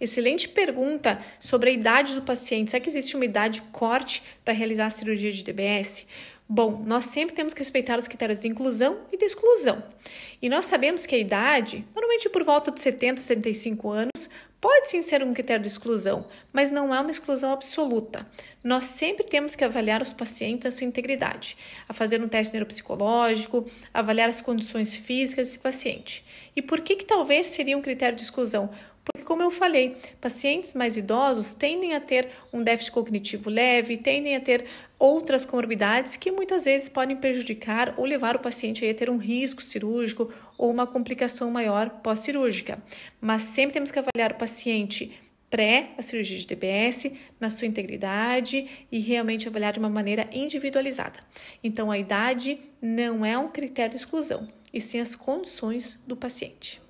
Excelente pergunta sobre a idade do paciente. Será que existe uma idade corte para realizar a cirurgia de DBS? Bom, nós sempre temos que respeitar os critérios de inclusão e de exclusão. E nós sabemos que a idade, normalmente por volta de 70, 75 anos, pode sim ser um critério de exclusão, mas não é uma exclusão absoluta. Nós sempre temos que avaliar os pacientes a sua integridade, a fazer um teste neuropsicológico, avaliar as condições físicas desse paciente. E por que, que talvez seria um critério de exclusão? Porque, como eu falei, pacientes mais idosos tendem a ter um déficit cognitivo leve, tendem a ter outras comorbidades que muitas vezes podem prejudicar ou levar o paciente a ter um risco cirúrgico ou uma complicação maior pós-cirúrgica. Mas sempre temos que avaliar o paciente pré a cirurgia de DBS, na sua integridade e realmente avaliar de uma maneira individualizada. Então, a idade não é um critério de exclusão, e sim as condições do paciente.